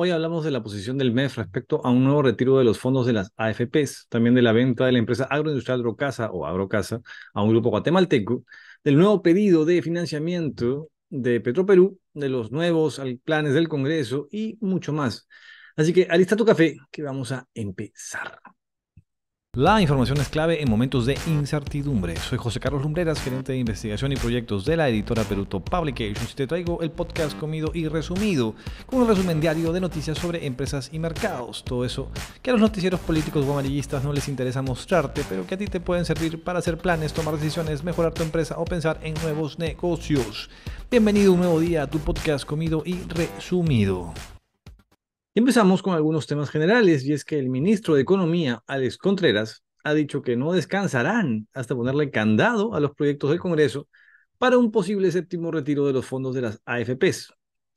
Hoy hablamos de la posición del MEF respecto a un nuevo retiro de los fondos de las AFPs, también de la venta de la empresa agroindustrial Drocasa o Agrocasa a un grupo guatemalteco, del nuevo pedido de financiamiento de Petroperú, de los nuevos planes del Congreso y mucho más. Así que alista tu café que vamos a empezar. La información es clave en momentos de incertidumbre. Soy José Carlos Lumbreras, gerente de investigación y proyectos de la editora Peruto Publications. Y te traigo el podcast comido y resumido, con un resumen diario de noticias sobre empresas y mercados. Todo eso que a los noticieros políticos o amarillistas no les interesa mostrarte, pero que a ti te pueden servir para hacer planes, tomar decisiones, mejorar tu empresa o pensar en nuevos negocios. Bienvenido un nuevo día a tu podcast comido y resumido. Empezamos con algunos temas generales y es que el ministro de Economía, Alex Contreras, ha dicho que no descansarán hasta ponerle candado a los proyectos del Congreso para un posible séptimo retiro de los fondos de las AFPs.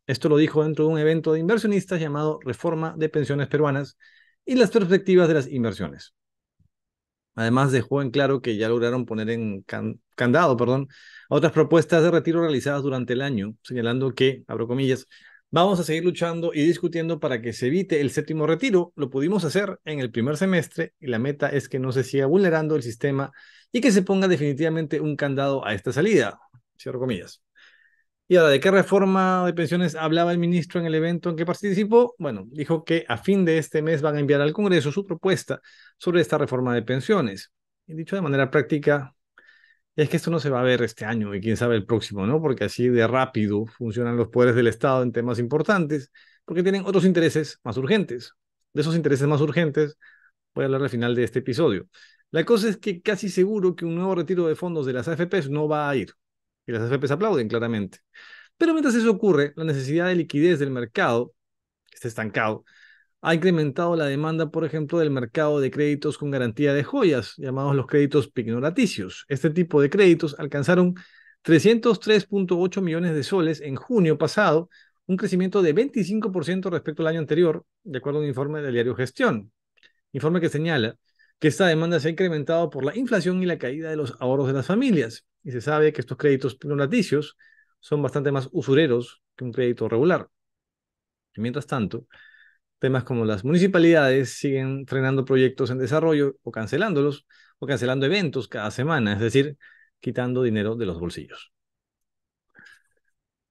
Esto lo dijo dentro de un evento de inversionistas llamado Reforma de Pensiones Peruanas y las perspectivas de las inversiones. Además, dejó en claro que ya lograron poner en candado perdón, a otras propuestas de retiro realizadas durante el año, señalando que, abro comillas, Vamos a seguir luchando y discutiendo para que se evite el séptimo retiro. Lo pudimos hacer en el primer semestre y la meta es que no se siga vulnerando el sistema y que se ponga definitivamente un candado a esta salida. Cierro comillas. Y ahora, ¿de qué reforma de pensiones hablaba el ministro en el evento en que participó? Bueno, dijo que a fin de este mes van a enviar al Congreso su propuesta sobre esta reforma de pensiones. Y dicho de manera práctica, es que esto no se va a ver este año y quién sabe el próximo, ¿no? Porque así de rápido funcionan los poderes del Estado en temas importantes, porque tienen otros intereses más urgentes. De esos intereses más urgentes voy a hablar al final de este episodio. La cosa es que casi seguro que un nuevo retiro de fondos de las AFPs no va a ir. Y las AFPs aplauden claramente. Pero mientras eso ocurre, la necesidad de liquidez del mercado está estancado ha incrementado la demanda, por ejemplo, del mercado de créditos con garantía de joyas, llamados los créditos pignoraticios. Este tipo de créditos alcanzaron 303.8 millones de soles en junio pasado, un crecimiento de 25% respecto al año anterior, de acuerdo a un informe del diario Gestión. Informe que señala que esta demanda se ha incrementado por la inflación y la caída de los ahorros de las familias. Y se sabe que estos créditos pignoraticios son bastante más usureros que un crédito regular. mientras tanto, temas como las municipalidades siguen frenando proyectos en desarrollo o cancelándolos o cancelando eventos cada semana, es decir, quitando dinero de los bolsillos.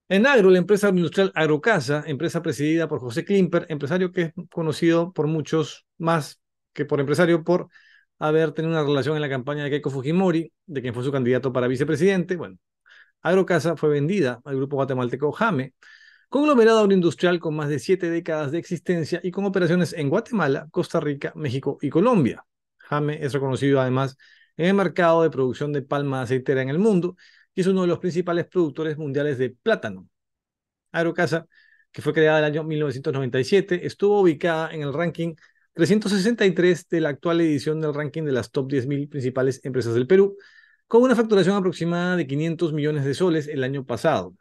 En Agro, la empresa industrial Agrocasa, empresa presidida por José Klimper, empresario que es conocido por muchos más que por empresario por haber tenido una relación en la campaña de Keiko Fujimori, de quien fue su candidato para vicepresidente. Bueno, Agrocasa fue vendida al grupo guatemalteco Jame conglomerado agroindustrial con más de siete décadas de existencia y con operaciones en Guatemala, Costa Rica, México y Colombia. Jame es reconocido además en el mercado de producción de palma aceitera en el mundo y es uno de los principales productores mundiales de plátano. Aerocasa, que fue creada en el año 1997, estuvo ubicada en el ranking 363 de la actual edición del ranking de las top 10.000 principales empresas del Perú, con una facturación aproximada de 500 millones de soles el año pasado,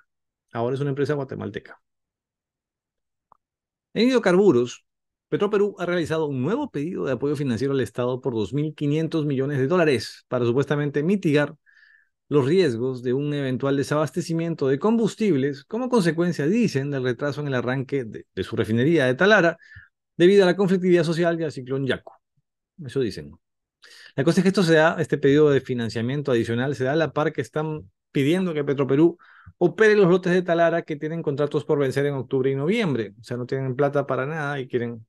ahora es una empresa guatemalteca. En hidrocarburos, Petroperú ha realizado un nuevo pedido de apoyo financiero al Estado por 2.500 millones de dólares para supuestamente mitigar los riesgos de un eventual desabastecimiento de combustibles como consecuencia, dicen, del retraso en el arranque de, su refinería de Talara debido a la conflictividad social y al ciclón Yaco. Eso dicen. La cosa es que esto se da, este pedido de financiamiento adicional se da a la par que están pidiendo que Petroperú opere los lotes de Talara que tienen contratos por vencer en octubre y noviembre. O sea, no tienen plata para nada y quieren...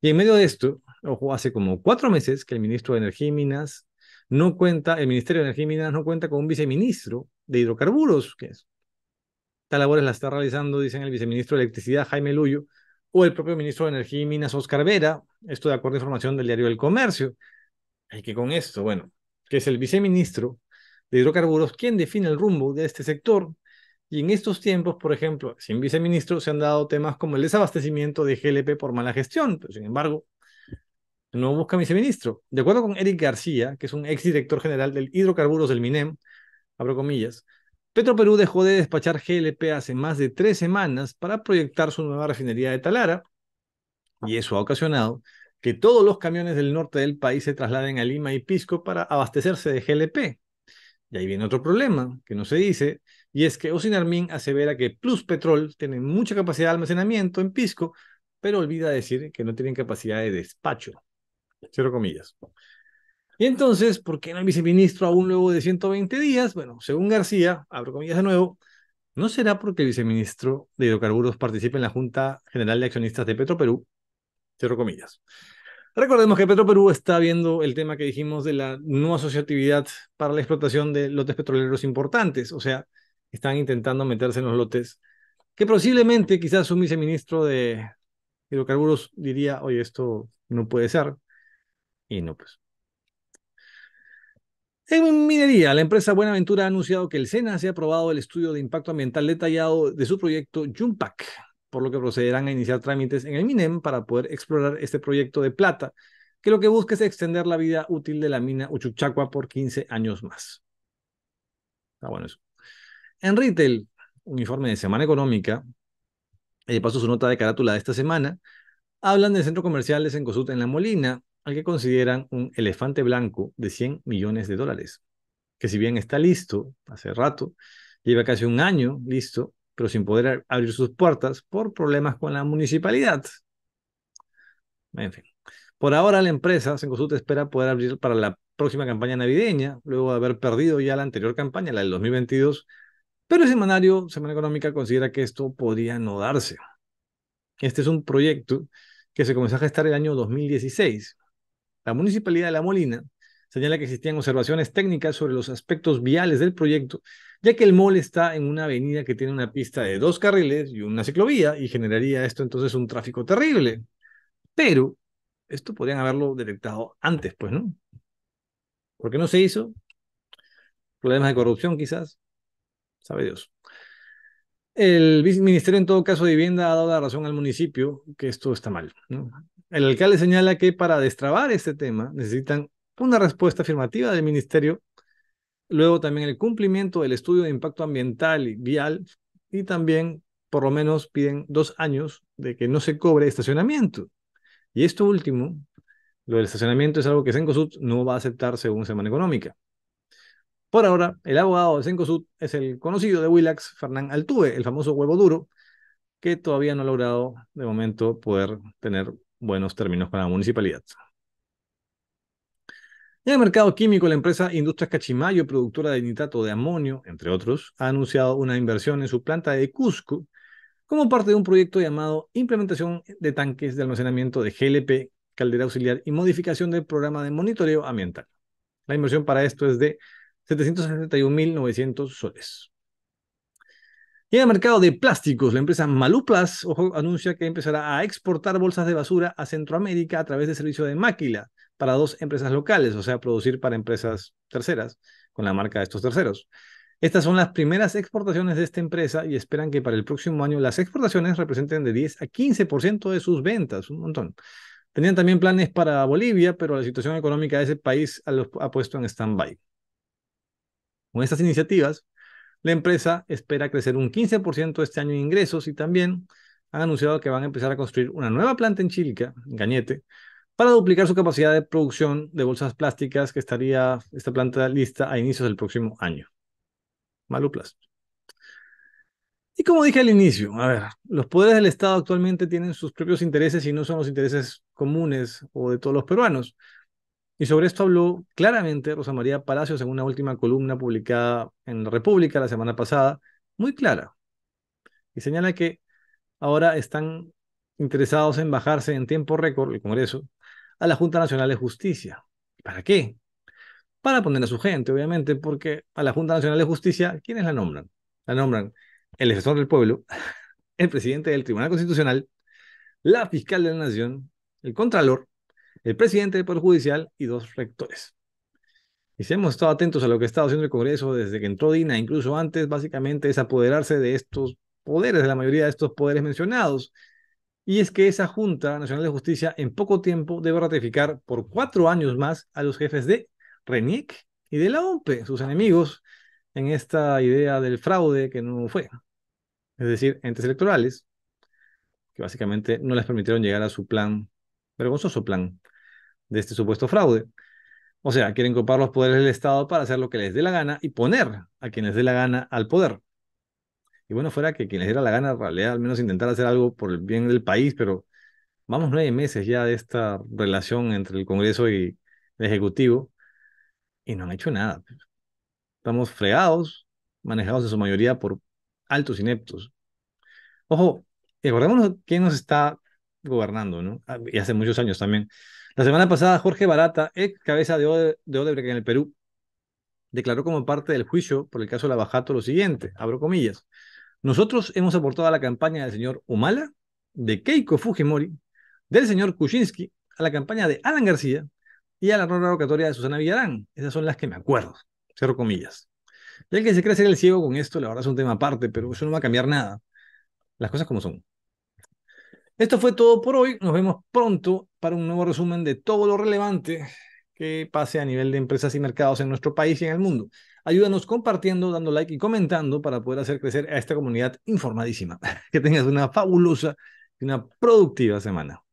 Y en medio de esto, ojo, hace como cuatro meses que el ministro de Energía y Minas no cuenta, el Ministerio de Energía y Minas no cuenta con un viceministro de hidrocarburos, que es. Estas labores la está realizando, dicen el viceministro de Electricidad, Jaime Luyo, o el propio ministro de Energía y Minas, Oscar Vera, esto de acuerdo a información del diario El Comercio. Y que con esto, bueno, que es el viceministro de hidrocarburos quién define el rumbo de este sector. Y en estos tiempos, por ejemplo, sin viceministro se han dado temas como el desabastecimiento de GLP por mala gestión, pero sin embargo, no busca viceministro. De acuerdo con Eric García, que es un exdirector general del Hidrocarburos del MINEM, abro comillas, Petroperú dejó de despachar GLP hace más de tres semanas para proyectar su nueva refinería de Talara, y eso ha ocasionado que todos los camiones del norte del país se trasladen a Lima y Pisco para abastecerse de GLP. Y ahí viene otro problema que no se dice, y es que Osinarmin asevera que Plus Petrol tiene mucha capacidad de almacenamiento en Pisco, pero olvida decir que no tienen capacidad de despacho. Cierro comillas. Y entonces, ¿por qué no hay viceministro aún luego de 120 días? Bueno, según García, abro comillas de nuevo, ¿no será porque el viceministro de hidrocarburos participe en la Junta General de Accionistas de Petro Perú. Cierro comillas. Recordemos que Perú está viendo el tema que dijimos de la no asociatividad para la explotación de lotes petroleros importantes, o sea, están intentando meterse en los lotes que posiblemente quizás un viceministro de hidrocarburos diría, oye, esto no puede ser, y no, pues. En minería, la empresa Buenaventura ha anunciado que el SENA se ha aprobado el estudio de impacto ambiental detallado de su proyecto Jumpac, por lo que procederán a iniciar trámites en el MINEM para poder explorar este proyecto de plata, que lo que busca es extender la vida útil de la mina Uchuchacua por 15 años más. Está bueno eso. En retail, un informe de Semana Económica, de paso su nota de carátula de esta semana, hablan del centro comercial de Sencosut en La Molina, al que consideran un elefante blanco de 100 millones de dólares, que si bien está listo hace rato, lleva casi un año listo, pero sin poder abrir sus puertas por problemas con la municipalidad. En fin. Por ahora la empresa, Sencosuta, espera poder abrir para la próxima campaña navideña, luego de haber perdido ya la anterior campaña, la del 2022, pero el semanario Semana Económica considera que esto podría no darse. Este es un proyecto que se comenzó a gestar el año 2016. La municipalidad de La Molina señala que existían observaciones técnicas sobre los aspectos viales del proyecto, ya que el mall está en una avenida que tiene una pista de dos carriles y una ciclovía y generaría esto entonces un tráfico terrible. Pero esto podrían haberlo detectado antes, pues, ¿no? ¿Por qué no se hizo? Problemas de corrupción quizás, sabe Dios. El ministerio, en todo caso de vivienda, ha dado la razón al municipio que esto está mal. El alcalde señala que para destrabar este tema necesitan una respuesta afirmativa del Ministerio, luego también el cumplimiento del estudio de impacto ambiental y vial, y también por lo menos piden dos años de que no se cobre estacionamiento. Y esto último, lo del estacionamiento es algo que Sencosud no va a aceptar según Semana Económica. Por ahora, el abogado de Sencosud es el conocido de Willax, Fernán Altuve, el famoso huevo duro, que todavía no ha logrado de momento poder tener buenos términos con la municipalidad. En el mercado químico, la empresa Industrias Cachimayo, productora de nitrato de amonio, entre otros, ha anunciado una inversión en su planta de Cusco como parte de un proyecto llamado Implementación de tanques de almacenamiento de GLP, caldera auxiliar y modificación del programa de monitoreo ambiental. La inversión para esto es de 761.900 soles. Y en el mercado de plásticos, la empresa Maluplas anuncia que empezará a exportar bolsas de basura a Centroamérica a través de servicio de máquila para dos empresas locales, o sea, producir para empresas terceras, con la marca de estos terceros. Estas son las primeras exportaciones de esta empresa y esperan que para el próximo año las exportaciones representen de 10 a 15% de sus ventas, un montón. Tenían también planes para Bolivia, pero la situación económica de ese país los ha puesto en stand-by. Con estas iniciativas, la empresa espera crecer un 15% este año en ingresos y también han anunciado que van a empezar a construir una nueva planta en Chilca, en para duplicar su capacidad de producción de bolsas plásticas que estaría esta planta lista a inicios del próximo año. Malo Y como dije al inicio, a ver, los poderes del Estado actualmente tienen sus propios intereses y no son los intereses comunes o de todos los peruanos. Y sobre esto habló claramente Rosa María Palacios en una última columna publicada en La República la semana pasada, muy clara. Y señala que ahora están interesados en bajarse en tiempo récord el Congreso a la Junta Nacional de Justicia. ¿Para qué? Para poner a su gente, obviamente, porque a la Junta Nacional de Justicia, ¿quiénes la nombran? La nombran el defensor del pueblo, el presidente del Tribunal Constitucional, la fiscal de la Nación, el contralor, el presidente del Poder Judicial y dos rectores. Y si hemos estado atentos a lo que ha estado haciendo el Congreso desde que entró Dina, incluso antes, básicamente es apoderarse de estos poderes, de la mayoría de estos poderes mencionados, y es que esa Junta Nacional de Justicia en poco tiempo debe ratificar por cuatro años más a los jefes de RENIC y de la OPE, sus enemigos, en esta idea del fraude que no fue. Es decir, entes electorales que básicamente no les permitieron llegar a su plan, vergonzoso plan, de este supuesto fraude. O sea, quieren copar los poderes del Estado para hacer lo que les dé la gana y poner a quienes dé la gana al poder y bueno, fuera que quien les diera la gana, realidad, al menos intentar hacer algo por el bien del país, pero vamos nueve meses ya de esta relación entre el Congreso y el Ejecutivo y no han hecho nada. Estamos fregados, manejados en su mayoría por altos ineptos. Ojo, recordémonos quién nos está gobernando, ¿no? Ah, y hace muchos años también. La semana pasada, Jorge Barata, ex cabeza de, Odebrecht en el Perú, declaró como parte del juicio por el caso la Lavajato lo siguiente, abro comillas, nosotros hemos aportado a la campaña del señor Humala, de Keiko Fujimori, del señor Kuczynski, a la campaña de Alan García y a la ronda revocatoria de Susana Villarán. Esas son las que me acuerdo, cero comillas. Y el que se cree ser el ciego con esto, la verdad es un tema aparte, pero eso no va a cambiar nada. Las cosas como son. Esto fue todo por hoy. Nos vemos pronto para un nuevo resumen de todo lo relevante que pase a nivel de empresas y mercados en nuestro país y en el mundo. Ayúdanos compartiendo, dando like y comentando para poder hacer crecer a esta comunidad informadísima. Que tengas una fabulosa y una productiva semana.